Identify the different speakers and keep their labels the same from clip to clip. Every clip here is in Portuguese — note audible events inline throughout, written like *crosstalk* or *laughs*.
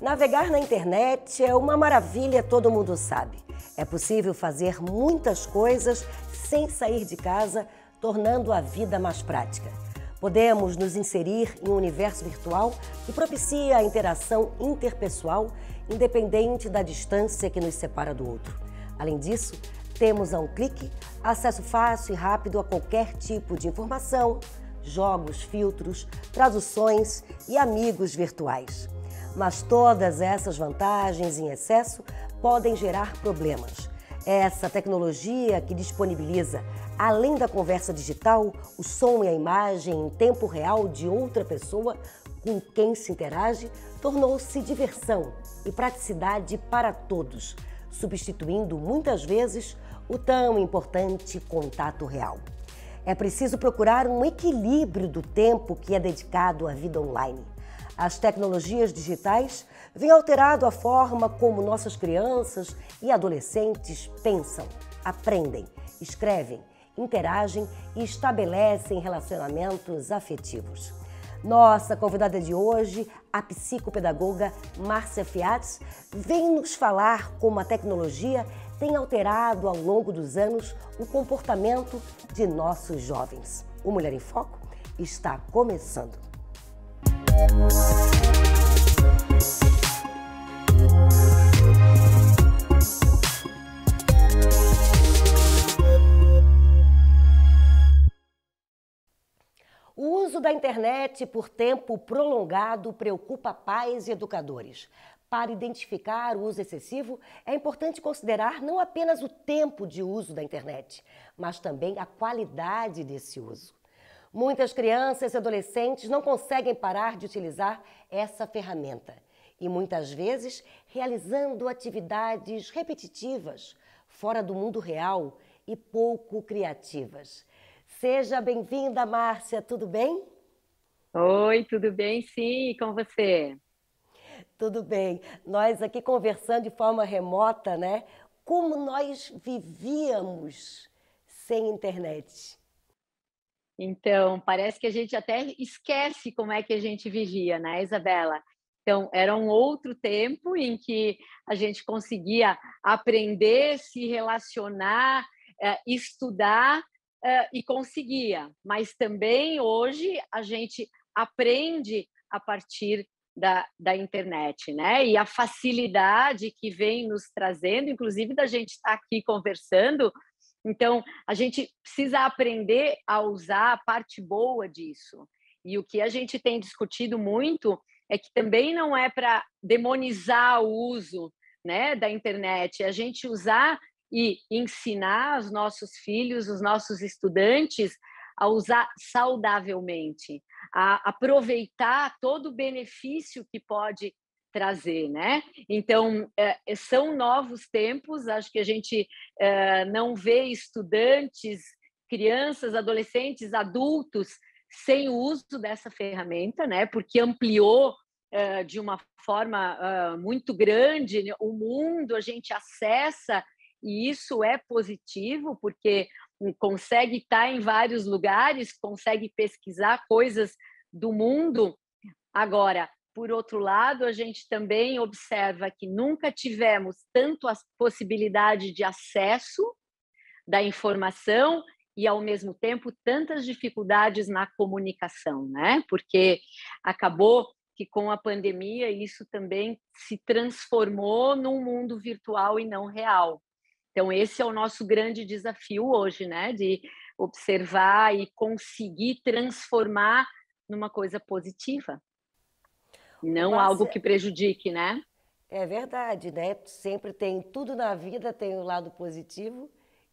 Speaker 1: Navegar na internet é uma maravilha, todo mundo sabe. É possível fazer muitas coisas sem sair de casa, tornando a vida mais prática. Podemos nos inserir em um universo virtual que propicia a interação interpessoal, independente da distância que nos separa do outro. Além disso, temos a um clique acesso fácil e rápido a qualquer tipo de informação, jogos, filtros, traduções e amigos virtuais. Mas todas essas vantagens em excesso podem gerar problemas. É essa tecnologia que disponibiliza, além da conversa digital, o som e a imagem em tempo real de outra pessoa com quem se interage, tornou-se diversão e praticidade para todos, substituindo muitas vezes o tão importante contato real. É preciso procurar um equilíbrio do tempo que é dedicado à vida online. As tecnologias digitais vêm alterado a forma como nossas crianças e adolescentes pensam, aprendem, escrevem, interagem e estabelecem relacionamentos afetivos. Nossa convidada de hoje, a psicopedagoga Márcia Fiats, vem nos falar como a tecnologia tem alterado ao longo dos anos o comportamento de nossos jovens. O Mulher em Foco está começando. O uso da internet por tempo prolongado preocupa pais e educadores. Para identificar o uso excessivo, é importante considerar não apenas o tempo de uso da internet, mas também a qualidade desse uso. Muitas crianças e adolescentes não conseguem parar de utilizar essa ferramenta e muitas vezes realizando atividades repetitivas, fora do mundo real e pouco criativas. Seja bem-vinda, Márcia, tudo bem? Oi, tudo bem? Sim, e com você? Tudo bem. Nós aqui conversando de forma remota, né? Como nós
Speaker 2: vivíamos sem internet. Então, parece que a gente até esquece como é que a gente vivia, né, Isabela? Então, era um outro tempo em que a gente conseguia aprender, se relacionar, eh, estudar eh, e conseguia. Mas também hoje a gente aprende a partir da, da internet, né? E a facilidade que vem nos trazendo, inclusive da gente estar aqui conversando, então, a gente precisa aprender a usar a parte boa disso. E o que a gente tem discutido muito é que também não é para demonizar o uso né, da internet, é a gente usar e ensinar os nossos filhos, os nossos estudantes a usar saudavelmente, a aproveitar todo o benefício que pode trazer, né? Então, eh, eh, são novos tempos, acho que a gente eh, não vê estudantes, crianças, adolescentes, adultos sem o uso dessa ferramenta, né? Porque ampliou de uma forma ah, muito grande né, o mundo, a gente acessa e isso é positivo, porque consegue estar em vários lugares, consegue pesquisar coisas do mundo. Agora, por outro lado, a gente também observa que nunca tivemos tanto a possibilidade de acesso da informação e, ao mesmo tempo, tantas dificuldades na comunicação, né? Porque acabou que com a pandemia isso também se transformou num mundo virtual e não real. Então, esse é o nosso grande desafio hoje, né? De observar e conseguir transformar numa coisa positiva. Não algo é que prejudique, né?
Speaker 1: É verdade, né? Sempre tem tudo na vida tem o um lado positivo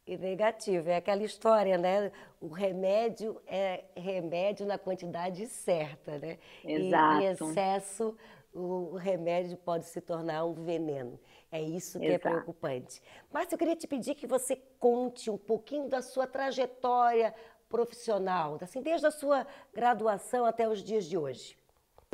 Speaker 1: e negativo. É aquela história, né? O remédio é remédio na quantidade certa, né? Exato. E em excesso o remédio pode se tornar um veneno. É isso que é Exato. é preocupante. Mas eu queria te pedir que você conte um pouquinho da sua trajetória profissional, assim, desde a sua
Speaker 2: graduação até os dias de hoje.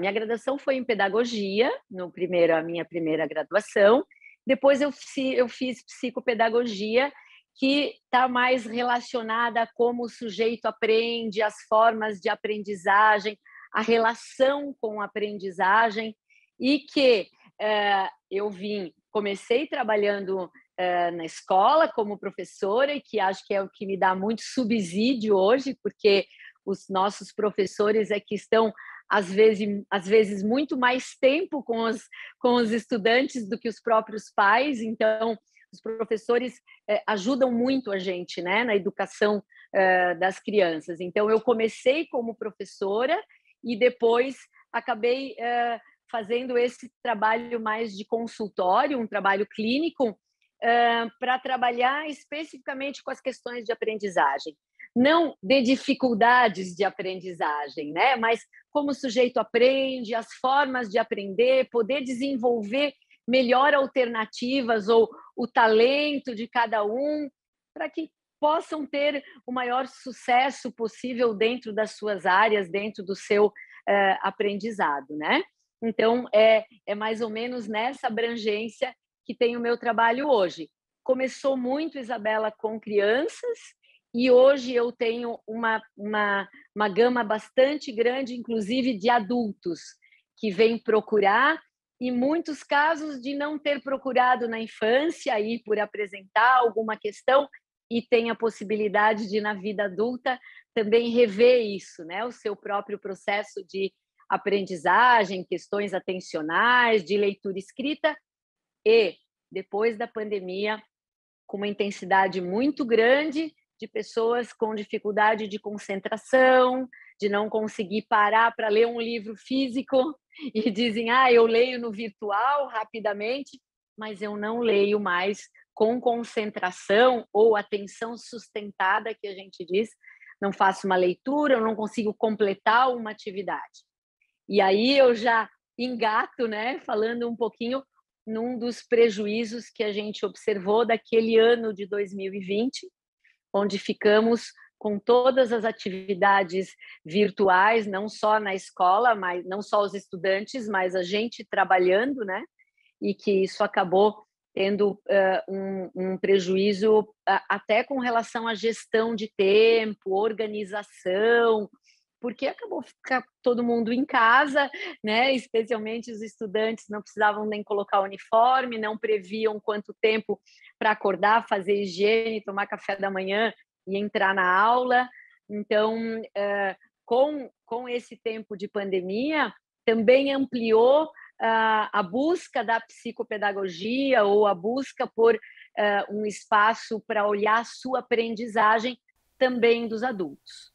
Speaker 2: Minha graduação foi em pedagogia, no primeiro, a minha primeira graduação. Depois eu, eu fiz psicopedagogia, que está mais relacionada a como o sujeito aprende, as formas de aprendizagem, a relação com a aprendizagem, e que eh, eu vim, comecei trabalhando eh, na escola como professora, e que acho que é o que me dá muito subsídio hoje, porque os nossos professores é que estão às vezes, às vezes muito mais tempo com os, com os estudantes do que os próprios pais. Então, os professores eh, ajudam muito a gente né, na educação eh, das crianças. Então, eu comecei como professora e depois acabei eh, fazendo esse trabalho mais de consultório, um trabalho clínico, para trabalhar especificamente com as questões de aprendizagem não de dificuldades de aprendizagem, né? Mas como o sujeito aprende, as formas de aprender, poder desenvolver melhor alternativas ou o talento de cada um, para que possam ter o maior sucesso possível dentro das suas áreas, dentro do seu uh, aprendizado, né? Então, é, é mais ou menos nessa abrangência que tem o meu trabalho hoje. Começou muito, Isabela, com crianças, e hoje eu tenho uma, uma, uma gama bastante grande, inclusive de adultos, que vêm procurar, e muitos casos de não ter procurado na infância, aí por apresentar alguma questão, e tem a possibilidade de, na vida adulta, também rever isso, né? o seu próprio processo de aprendizagem, questões atencionais, de leitura escrita, e depois da pandemia, com uma intensidade muito grande, de pessoas com dificuldade de concentração, de não conseguir parar para ler um livro físico *laughs* e dizem: "Ah, eu leio no virtual rapidamente, mas eu não leio mais com concentração ou atenção sustentada que a gente diz, não faço uma leitura, eu não consigo completar uma atividade". E aí eu já engato, né, falando um pouquinho num dos prejuízos que a gente observou daquele ano de 2020, onde ficamos com todas as atividades virtuais, não só na escola, mas não só os estudantes, mas a gente trabalhando, né? E que isso acabou tendo uh, um, um, prejuízo uh, até com relação à gestão de tempo, organização, porque acabou ficar todo mundo em casa, né? Especialmente os estudantes não precisavam nem colocar uniforme, não previam quanto tempo para acordar, fazer higiene, tomar café da manhã e entrar na aula. Então, uh, com, com esse tempo de pandemia, também ampliou uh, a busca da psicopedagogia ou a busca por uh, um espaço para olhar a sua aprendizagem também dos adultos.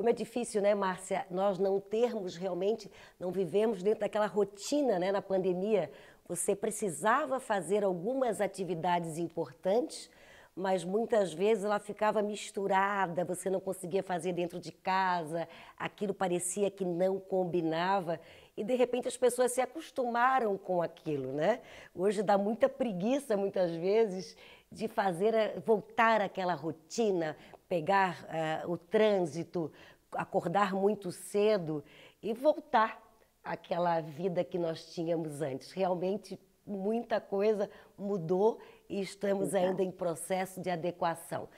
Speaker 2: Como é difícil, né,
Speaker 1: Márcia, nós não termos realmente, não vivemos dentro daquela rotina, né, na pandemia. Você precisava fazer algumas atividades importantes, mas muitas vezes ela ficava misturada, você não conseguia fazer dentro de casa, aquilo parecia que não combinava e de repente as pessoas se acostumaram com aquilo, né? Hoje dá muita preguiça muitas vezes de fazer eh, voltar àquela rotina, pegar uh, o trânsito, acordar muito cedo e voltar àquela vida que nós tínhamos antes. Realmente muita coisa mudou e estamos ainda em processo de adequação.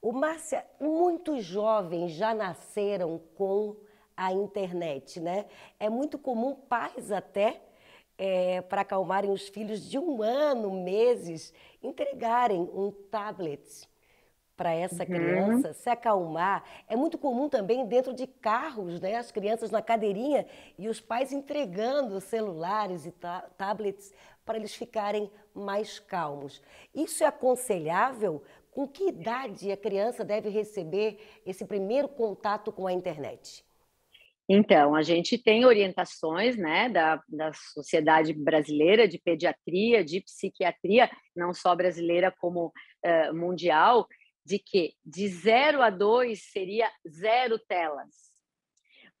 Speaker 1: O Márcia, muitos jovens já nasceram com a internet, né? É muito comum pais até é, para acalmarem os filhos de um ano, meses, entregarem um tablet para essa uhum. criança se acalmar. É muito comum também dentro de carros, né? As crianças na cadeirinha e os pais entregando celulares e ta tablets para eles ficarem mais calmos. Isso é aconselhável? Com que idade a criança deve receber esse primeiro contato com a internet?
Speaker 2: Então, a gente tem orientações né, da, da Sociedade Brasileira de Pediatria, de Psiquiatria, não só brasileira como uh, mundial, de que de 0 a 2 seria zero telas,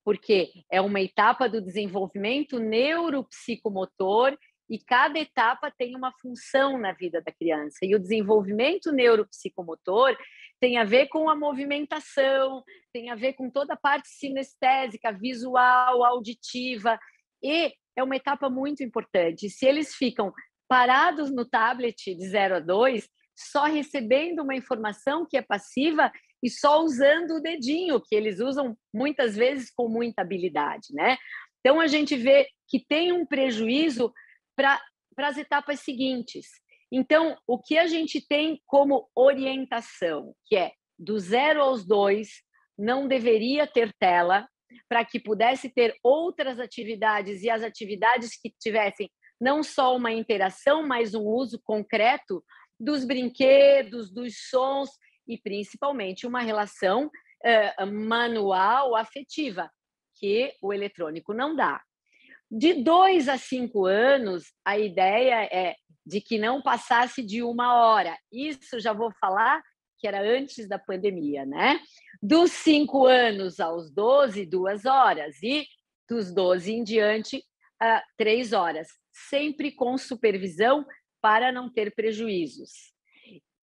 Speaker 2: porque é uma etapa do desenvolvimento neuropsicomotor e cada etapa tem uma função na vida da criança. E o desenvolvimento neuropsicomotor tem a ver com a movimentação, tem a ver com toda a parte sinestésica, visual, auditiva, e é uma etapa muito importante. Se eles ficam parados no tablet de 0 a 2, só recebendo uma informação que é passiva e só usando o dedinho, que eles usam muitas vezes com muita habilidade, né? Então a gente vê que tem um prejuízo para as etapas seguintes. Então, o que a gente tem como orientação, que é do zero aos dois, não deveria ter tela, para que pudesse ter outras atividades e as atividades que tivessem não só uma interação, mas um uso concreto dos brinquedos, dos sons e principalmente uma relação eh, manual afetiva, que o eletrônico não dá. De dois a cinco anos, a ideia é de que não passasse de uma hora. Isso já vou falar que era antes da pandemia, né? Dos cinco anos aos doze duas horas. E dos doze em diante, uh, três horas. Sempre com supervisão para não ter prejuízos.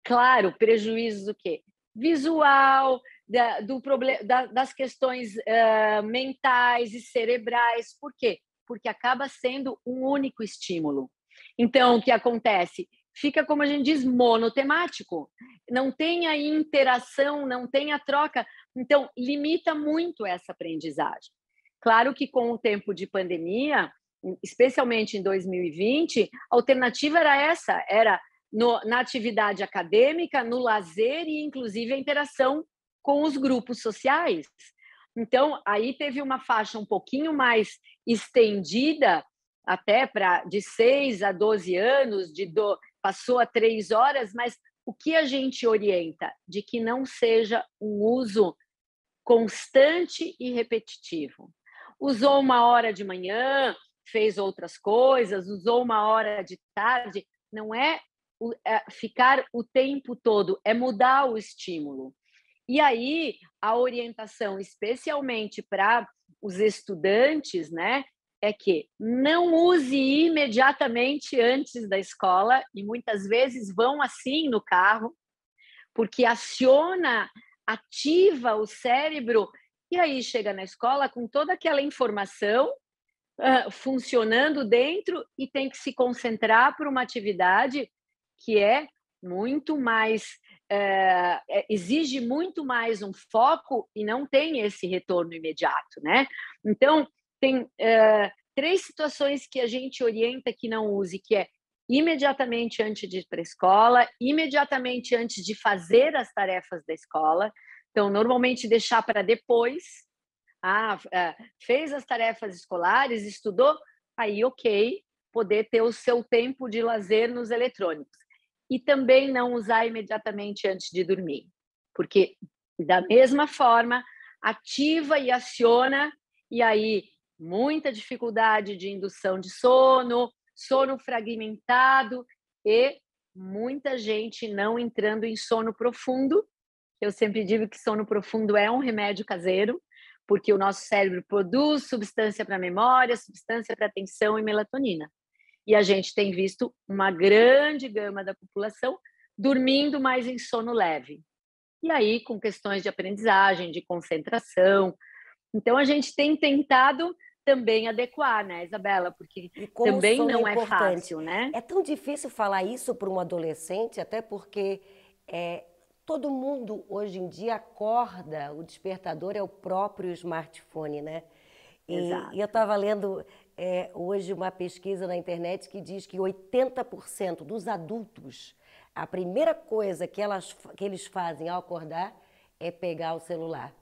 Speaker 2: Claro, prejuízos do quê? Visual, da, do problema, da, das questões uh, mentais e cerebrais. Por quê? Porque acaba sendo um único estímulo. Então, o que acontece? Fica, como a gente diz, monotemático. Não tem a interação, não tem a troca. Então, limita muito essa aprendizagem. Claro que com o tempo de pandemia, especialmente em 2020, a alternativa era essa, era no, na atividade acadêmica, no lazer e, inclusive, a interação com os grupos sociais. Então, aí teve uma faixa um pouquinho mais estendida, até para de 6 a 12 anos, de do, passou a 3 horas, mas o que a gente orienta? De que não seja um uso constante e repetitivo. Usou uma hora de manhã, fez outras coisas, usou uma hora de tarde. Não é, é ficar o tempo todo, é mudar o estímulo. E aí, a orientação, especialmente para os estudantes, né, é que não use imediatamente antes da escola, e muitas vezes vão assim no carro, porque aciona, ativa o cérebro, e aí chega na escola com toda aquela informação funcionando dentro e tem que se concentrar para uma atividade que é muito mais é, exige muito mais um foco e não tem esse retorno imediato, né? Então tem três situações que a gente orienta que não use, que é imediatamente antes de ir para a escola, imediatamente antes de fazer as tarefas da escola. Então, normalmente deixar para depois, ah, eh, fez as tarefas escolares, estudou, aí ok, poder ter o seu tempo de lazer nos eletrônicos. E também não usar imediatamente antes de dormir, porque da mesma forma ativa e aciona, e aí muita dificuldade de indução de sono, sono fragmentado e muita gente não entrando em sono profundo. Eu sempre digo que sono profundo é um remédio caseiro, porque o nosso cérebro produz substância para memória, substância para atenção e melatonina. E a gente tem visto uma grande gama da população dormindo mais em sono leve. E aí com questões de aprendizagem, de concentração. Então a gente tem tentado também adequar, né, Isabela? Porque também não é, é fácil,
Speaker 1: né? É tão difícil falar isso para um adolescente, até porque é, Todo mundo hoje em dia acorda, o despertador é o próprio smartphone, né? E, Exato. e eu estava lendo é, hoje uma pesquisa na internet que diz que 80% dos adultos, a primeira coisa que, elas, que eles fazem ao acordar é pegar o celular.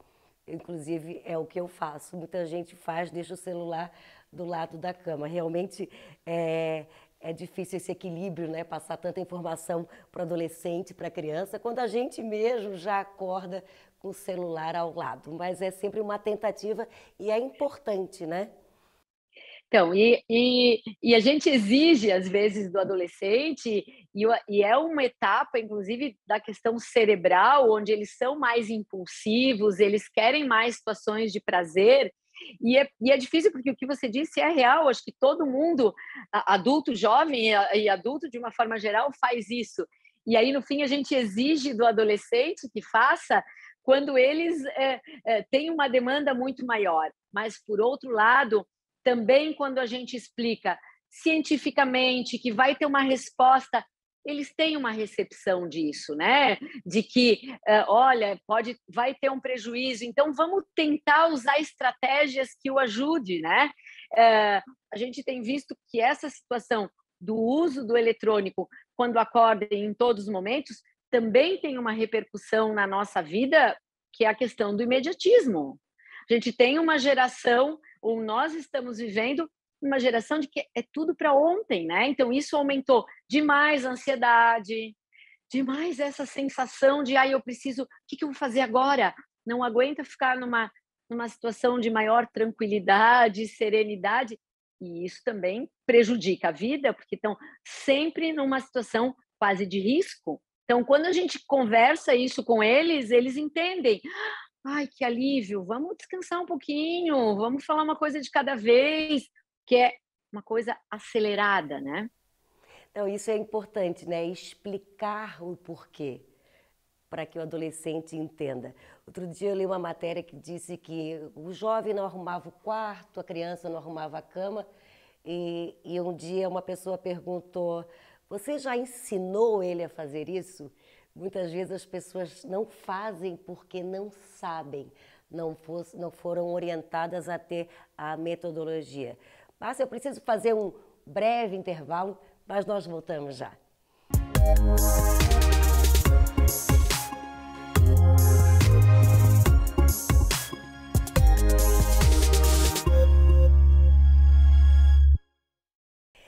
Speaker 1: Inclusive, é o que eu faço. Muita gente faz, deixa o celular do lado da cama. Realmente, é, é difícil esse equilíbrio, né? Passar tanta informação para adolescente, para criança, quando a gente mesmo já acorda com o celular ao lado. Mas é sempre uma tentativa
Speaker 2: e é importante, né? Então, e, e, e a gente exige, às vezes, do adolescente, e, e é uma etapa, inclusive, da questão cerebral, onde eles são mais impulsivos, eles querem mais situações de prazer, e é, e é difícil porque o que você disse é real. Acho que todo mundo, adulto, jovem e adulto de uma forma geral, faz isso. E aí, no fim, a gente exige do adolescente que faça quando eles é, é, têm uma demanda muito maior. Mas, por outro lado, também quando a gente explica cientificamente que vai ter uma resposta eles têm uma recepção disso, né? De que, eh, olha, pode, vai ter um prejuízo, então vamos tentar usar estratégias que o ajude, né? Eh, a gente tem visto que essa situação do uso do eletrônico quando acorda em todos os momentos também tem uma repercussão na nossa vida, que é a questão do imediatismo. A gente tem uma geração, ou nós estamos vivendo uma geração de que é tudo para ontem, né? Então isso aumentou demais a ansiedade, demais essa sensação de, ai, ah, eu preciso, o que, que eu vou fazer agora? Não aguenta ficar numa, numa situação de maior tranquilidade, serenidade, e isso também prejudica a vida, porque estão sempre numa situação quase de risco. Então, quando a gente conversa isso com eles, eles entendem. Ai, que alívio! Vamos descansar um pouquinho, vamos falar uma coisa de cada vez, que é uma coisa acelerada, né?
Speaker 1: Então, isso é importante, né? Explicar o porquê para que o adolescente entenda. Outro dia eu li uma matéria que disse que o jovem não arrumava o quarto, a criança não arrumava a cama. E, e um dia uma pessoa perguntou: Você já ensinou ele a fazer isso? Muitas vezes as pessoas não fazem porque não sabem, não, for, não foram orientadas a ter a metodologia. Márcia, eu preciso fazer um breve intervalo, mas nós voltamos já.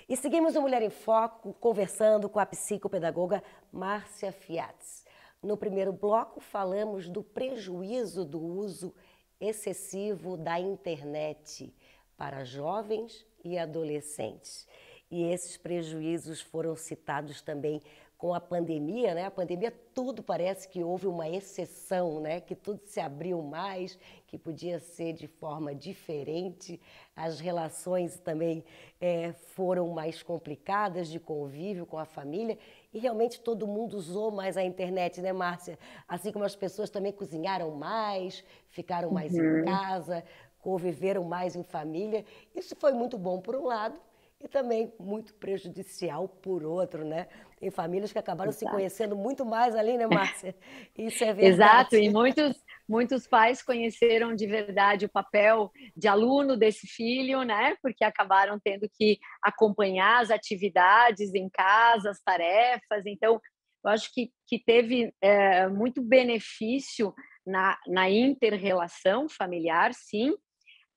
Speaker 1: E seguimos o Mulher em Foco conversando com a psicopedagoga Márcia Fiatz. No primeiro bloco, falamos do prejuízo do uso excessivo da internet para jovens e adolescentes. E esses prejuízos foram citados também com a pandemia, né? A pandemia tudo parece que houve uma exceção, né? Que tudo se abriu mais, que podia ser de forma diferente. As relações também é, foram mais complicadas de convívio com a família e realmente todo mundo usou mais a internet, né, Márcia? Assim como as pessoas também cozinharam mais, ficaram mais uhum. em casa, conviveram mais em família. Isso foi muito bom por um lado e também muito prejudicial por outro, né? Tem famílias que acabaram Exato. se conhecendo muito mais ali, né, Márcia? *laughs*
Speaker 2: Isso é verdade. Exato, e muitos muitos pais conheceram de verdade o papel de aluno desse filho, né? Porque acabaram tendo que acompanhar as atividades em casa, as tarefas. Então, eu acho que, que teve é, muito benefício na, na inter-relação familiar, sim,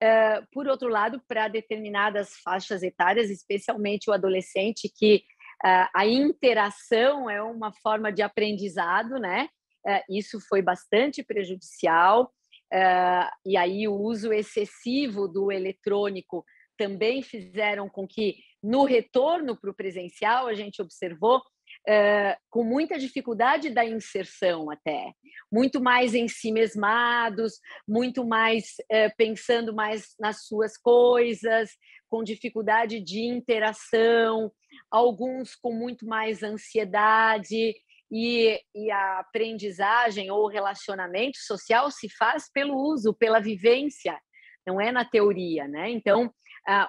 Speaker 2: eh, por outro lado, para determinadas faixas etárias, especialmente o adolescente, que uh, a interação é uma forma de aprendizado, né? Uh, isso foi bastante prejudicial. e aí, o uso excessivo do eletrônico também fizeram com que, no retorno para o presencial, a gente observou com muita dificuldade da inserção até, muito mais em si mesmados, muito mais uh, pensando mais nas suas coisas, com dificuldade de interação, alguns com muito mais ansiedade, e, e, a aprendizagem ou relacionamento social se faz pelo uso, pela vivência, não é na teoria, né? Então,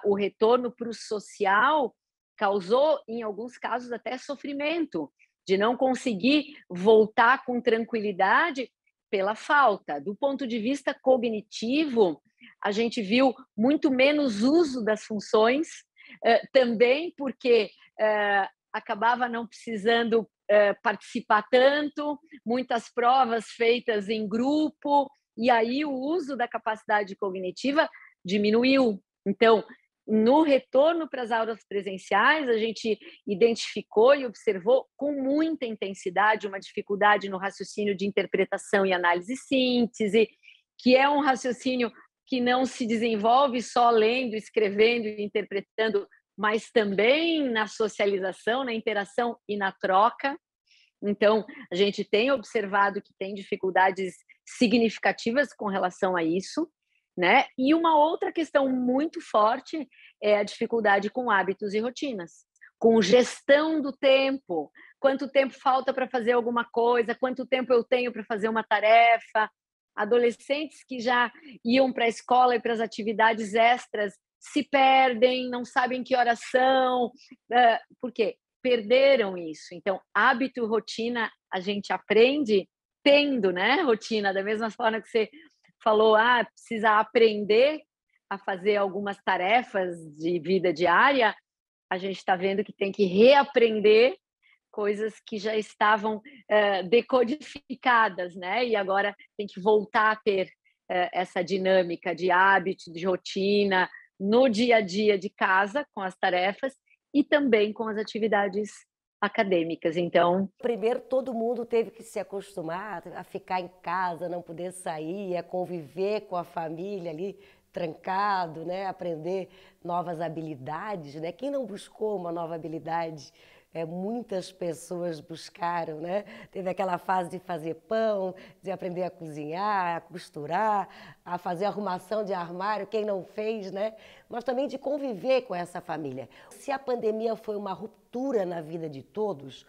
Speaker 2: o retorno para o social causou, em alguns casos, até sofrimento, de não conseguir voltar com tranquilidade pela falta. Do ponto de vista cognitivo, a gente viu muito menos uso das funções, eh, também porque eh, acabava não precisando eh, participar tanto, muitas provas feitas em grupo, e aí o uso da capacidade cognitiva diminuiu. Então, no retorno para as aulas presenciais, a gente identificou e observou com muita intensidade uma dificuldade no raciocínio de interpretação e análise e síntese, que é um raciocínio que não se desenvolve só lendo, escrevendo e interpretando, mas também na socialização, na interação e na troca. Então, a gente tem observado que tem dificuldades significativas com relação a isso né? E uma outra questão muito forte é a dificuldade com hábitos e rotinas, com gestão do tempo. Quanto tempo falta para fazer alguma coisa? Quanto tempo eu tenho para fazer uma tarefa? Adolescentes que já iam para a escola e para as atividades extras se perdem, não sabem que horas são, eh, Por quê? perderam isso. Então, hábito, rotina, a gente aprende tendo, né? Rotina, da mesma forma que você falou, ah, precisa aprender a fazer algumas tarefas de vida diária, a gente está vendo que tem que reaprender coisas que já estavam eh, decodificadas, né? E agora tem que voltar a ter eh, essa dinâmica de hábito, de rotina, no dia a dia de casa, com as tarefas e também com as atividades acadêmicas. Então,
Speaker 1: primeiro todo mundo teve que se acostumar a ficar em casa, não poder sair, a conviver com a família ali trancado, né? Aprender novas habilidades, né? Quem não buscou uma nova habilidade é, muitas pessoas buscaram, né? Teve aquela fase de fazer pão, de aprender a cozinhar, a costurar, a fazer arrumação de armário, quem não fez, né? Mas também de conviver com essa família. Se a pandemia foi uma ruptura na vida de todos,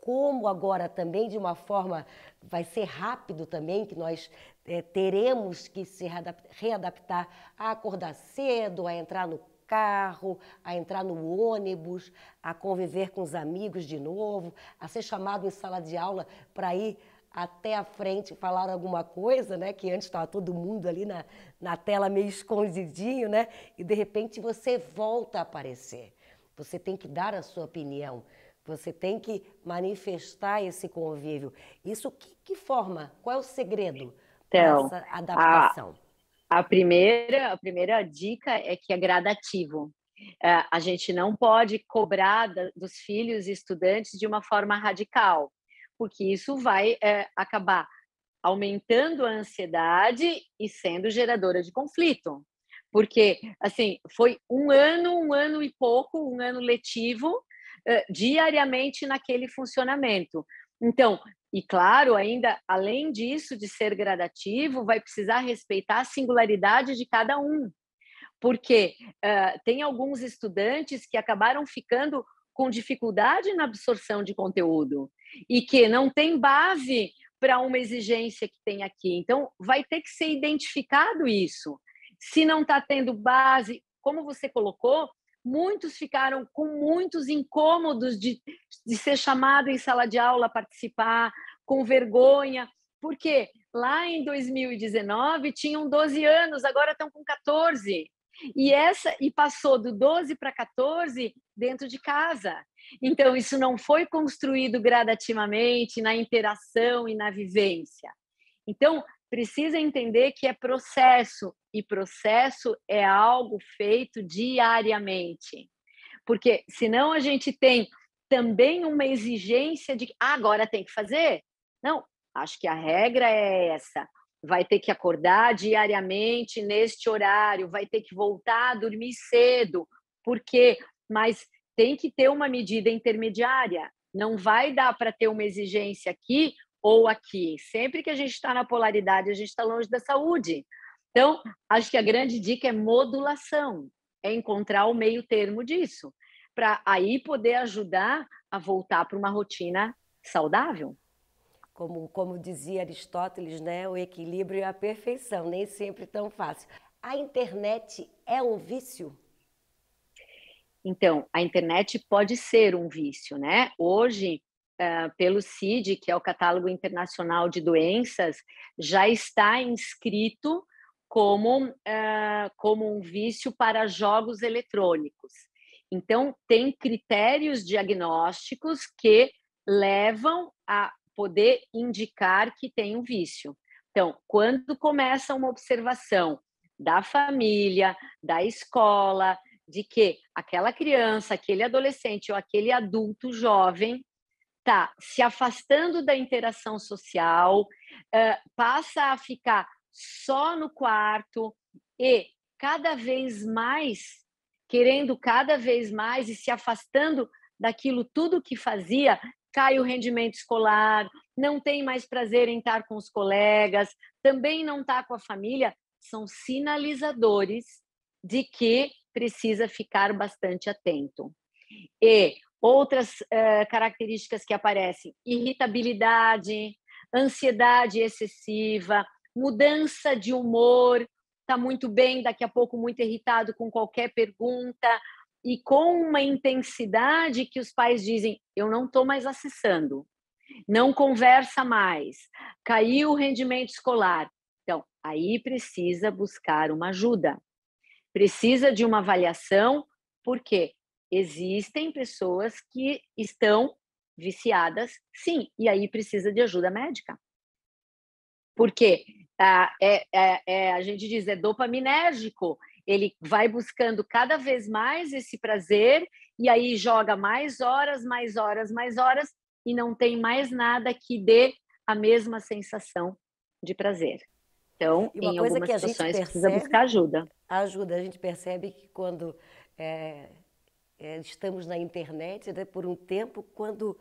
Speaker 1: como agora também de uma forma vai ser rápido também que nós é, teremos que se readaptar a acordar cedo, a entrar no carro, a entrar no ônibus, a conviver com os amigos de novo, a ser chamado em sala de aula para ir até a frente falar alguma coisa, né? Que antes estava todo mundo ali na, na tela meio escondidinho, né? E de repente você volta a aparecer. Você tem que dar a sua opinião. Você tem que manifestar esse convívio. Isso que, que forma?
Speaker 2: Qual é o segredo então, dessa adaptação? A a primeira, a primeira dica é que é gradativo. É, a gente não pode cobrar dos filhos e estudantes de uma forma radical, porque isso vai é, acabar aumentando a ansiedade e sendo geradora de conflito. Porque, assim, foi um ano, um ano e pouco, um ano letivo, é, diariamente naquele funcionamento. Então, e claro, ainda além disso de ser gradativo, vai precisar respeitar a singularidade de cada um, porque uh, tem alguns estudantes que acabaram ficando com dificuldade na absorção de conteúdo e que não tem base para uma exigência que tem aqui. Então, vai ter que ser identificado isso. Se não está tendo base, como você colocou, Muitos ficaram com muitos incômodos de, de ser chamado em sala de aula a participar, com vergonha, porque lá em 2019 tinham 12 anos, agora estão com 14. E essa e passou do 12 para 14 dentro de casa. Então isso não foi construído gradativamente na interação e na vivência. Então precisa entender que é processo, e processo é algo feito diariamente. Porque senão a gente tem também uma exigência de ah, agora tem que fazer. Não, acho que a regra é essa. Vai ter que acordar diariamente neste horário, vai ter que voltar a dormir cedo. Por quê? Mas tem que ter uma medida intermediária. Não vai dar para ter uma exigência aqui ou aqui. Sempre que a gente está na polaridade, a gente está longe da saúde. Então, acho que a grande dica é modulação, é encontrar o meio termo disso, para aí poder ajudar a voltar para uma rotina saudável. Como, como dizia
Speaker 1: Aristóteles, né, o equilíbrio e a perfeição, nem sempre tão fácil. A internet
Speaker 2: é um vício? Então, a internet pode ser um vício, né? Hoje, Uh, pelo CID, que é o Catálogo Internacional de Doenças, já está inscrito como, uh, como um vício para jogos eletrônicos. Então, tem critérios diagnósticos que levam a poder indicar que tem um vício. Então, quando começa uma observação da família, da escola, de que aquela criança, aquele adolescente ou aquele adulto jovem está se afastando da interação social, uh, passa a ficar só no quarto e cada vez mais querendo cada vez mais e se afastando daquilo tudo que fazia, cai o rendimento escolar, não tem mais prazer em estar com os colegas, também não está com a família, são sinalizadores de que precisa ficar bastante atento. E outras eh, características que aparecem: irritabilidade, ansiedade excessiva, mudança de humor, está muito bem, daqui a pouco muito irritado com qualquer pergunta e com uma intensidade que os pais dizem: eu não estou mais acessando, não conversa mais, caiu o rendimento escolar. Então, aí precisa buscar uma ajuda, precisa de uma avaliação, porque existem pessoas que estão viciadas, sim, e aí precisa de ajuda médica. Porque ah, tá, é, é, é, a gente diz, é dopaminérgico. Ele vai buscando cada vez mais esse prazer e aí joga mais horas, mais horas, mais horas e não tem mais nada que dê a mesma sensação de prazer. Então, em algumas situações, percebe, precisa buscar ajuda. Ajuda.
Speaker 1: A gente percebe que quando é, é, estamos na internet, né, por um tempo, quando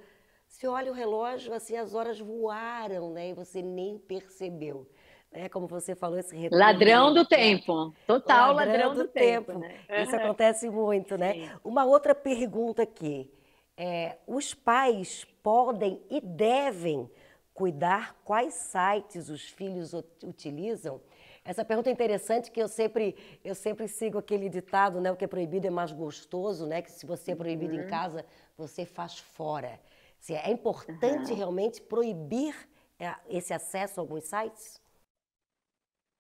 Speaker 1: você olha o relógio, assim, as horas voaram, né? E você nem percebeu. Né? Como você falou, esse retorno. Ladrão do tempo. Total ladrão, ladrão do, do, tempo. tempo. Né? Isso acontece muito, né? Sim. Uma outra pergunta aqui. É, os pais podem e devem cuidar quais sites os filhos utilizam? Essa pergunta é interessante que eu sempre eu sempre sigo aquele ditado, né? O que é proibido é mais gostoso, né? Que se você é proibido uhum. em casa, você faz fora. Se assim, é importante uhum. realmente proibir é, esse acesso
Speaker 2: a alguns sites?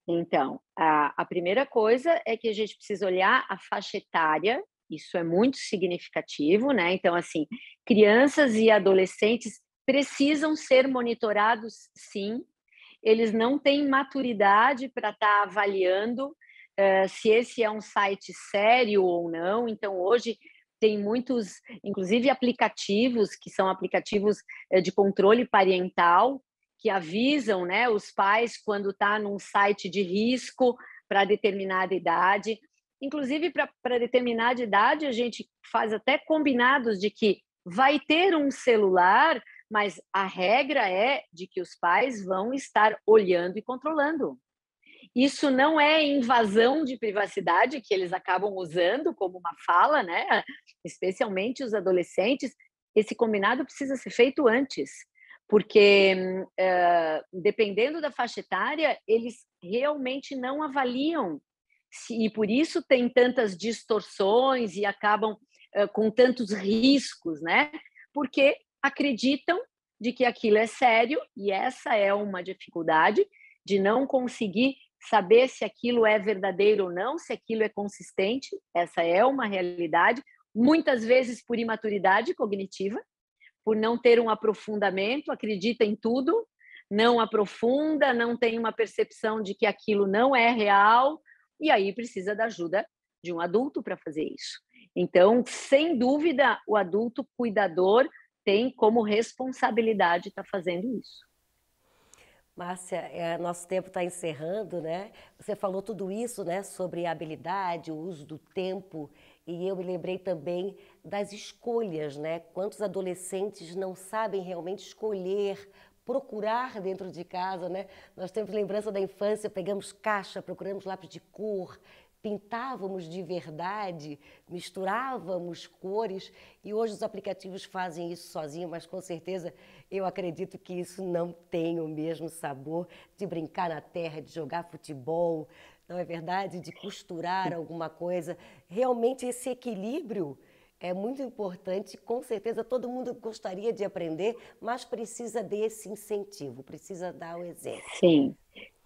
Speaker 2: Então, a, a primeira coisa é que a gente precisa olhar a faixa etária, isso é muito significativo, né? Então, assim, crianças e adolescentes precisam ser monitorados, sim. Eles não têm maturidade para estar tá avaliando uh, se esse é um site sério ou não. Então, hoje, tem muitos, inclusive aplicativos que são aplicativos eh, de controle parental que avisam, né, os pais quando está num site de risco para determinada idade. Inclusive para determinada idade a gente faz até combinados de que vai ter um celular, mas a regra é de que os pais vão estar olhando e controlando. Isso não é invasão de privacidade que eles acabam usando como uma fala, né? Especialmente os adolescentes. Esse combinado precisa ser feito antes, porque uh, dependendo da faixa etária, eles realmente não avaliam se, e por isso tem tantas distorções e acabam uh, com tantos riscos, né? Porque acreditam de que aquilo é sério e essa é uma dificuldade de não conseguir saber se aquilo é verdadeiro ou não, se aquilo é consistente, essa é uma realidade, muitas vezes por imaturidade cognitiva, por não ter um aprofundamento, acredita em tudo, não aprofunda, não tem uma percepção de que aquilo não é real, e aí precisa da ajuda de um adulto para fazer isso. Então, sem dúvida, o adulto cuidador tem como responsabilidade estar tá fazendo isso.
Speaker 1: Márcia, é, nosso tempo está encerrando, né? Você falou tudo isso, né, sobre a habilidade, o uso do tempo, e eu me lembrei também das escolhas, né? Quantos adolescentes não sabem realmente escolher, procurar dentro de casa, né? Nós temos lembrança da infância, pegamos caixa, procuramos lápis de cor, pintávamos de verdade, misturávamos cores e hoje os aplicativos fazem isso sozinho, mas com certeza eu acredito que isso não tem o mesmo sabor de brincar na terra, de jogar futebol, não é verdade? De costurar alguma coisa. Realmente esse equilíbrio é muito importante, com certeza todo mundo gostaria de aprender, mas precisa desse incentivo, precisa dar o exemplo.
Speaker 2: Sim.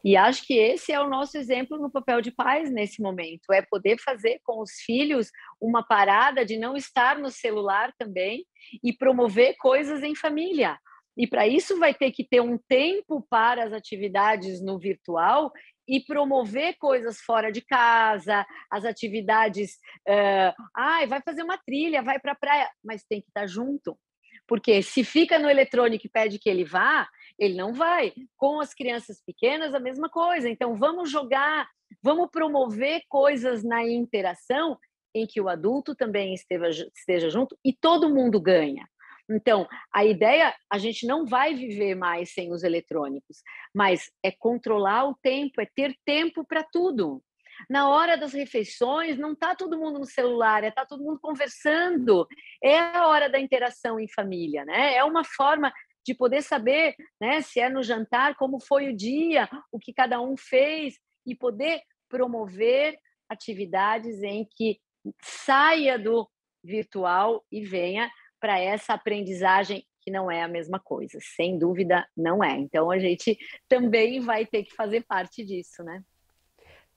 Speaker 2: E acho que esse é o nosso exemplo no papel de pais nesse momento, é poder fazer com os filhos uma parada de não estar no celular também e promover coisas em família. E para isso vai ter que ter um tempo para as atividades no virtual e promover coisas fora de casa, as atividades. Uh, ah, vai fazer uma trilha, vai para a praia, mas tem que estar tá junto. Porque se fica no eletrônico e pede que ele vá, ele não vai. Com as crianças pequenas, a mesma coisa. Então, vamos jogar, vamos promover coisas na interação em que o adulto também esteja junto e todo mundo ganha. Então, a ideia, a gente não vai viver mais sem os eletrônicos, mas é controlar o tempo, é ter tempo para tudo. Na hora das refeições, não está todo mundo no celular, está é tá todo mundo conversando. É a hora da interação em família, né? É uma forma de poder saber né, se é no jantar, como foi o dia, o que cada um fez, e poder promover atividades em que saia do virtual e venha para essa aprendizagem que não é a mesma coisa, sem dúvida não é. Então a gente também vai ter que fazer parte disso, né?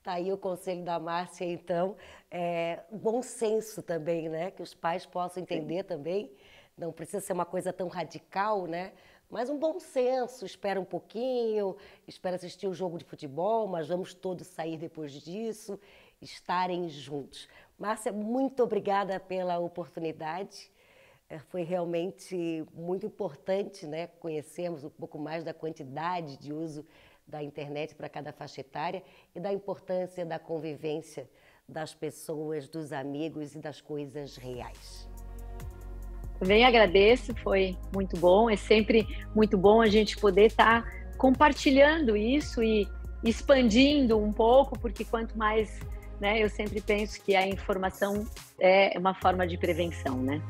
Speaker 2: Tá aí o conselho da Márcia, então,
Speaker 1: é, bom senso também, né? Que os pais possam entender Sim. também não precisa ser uma coisa tão radical, né? Mas um bom senso, espera um pouquinho, espera assistir o um jogo de futebol, mas vamos todos sair depois disso, estarem juntos. Márcia, muito obrigada pela oportunidade. É, foi realmente muito importante né, conhecermos um pouco mais da quantidade de uso da internet para cada faixa etária e da importância da convivência das pessoas, dos amigos e das coisas reais.
Speaker 2: Também agradeço, foi muito bom. É sempre muito bom a gente poder estar tá compartilhando isso e expandindo um pouco, porque quanto mais, né, eu sempre penso que a informação é uma forma de prevenção, né?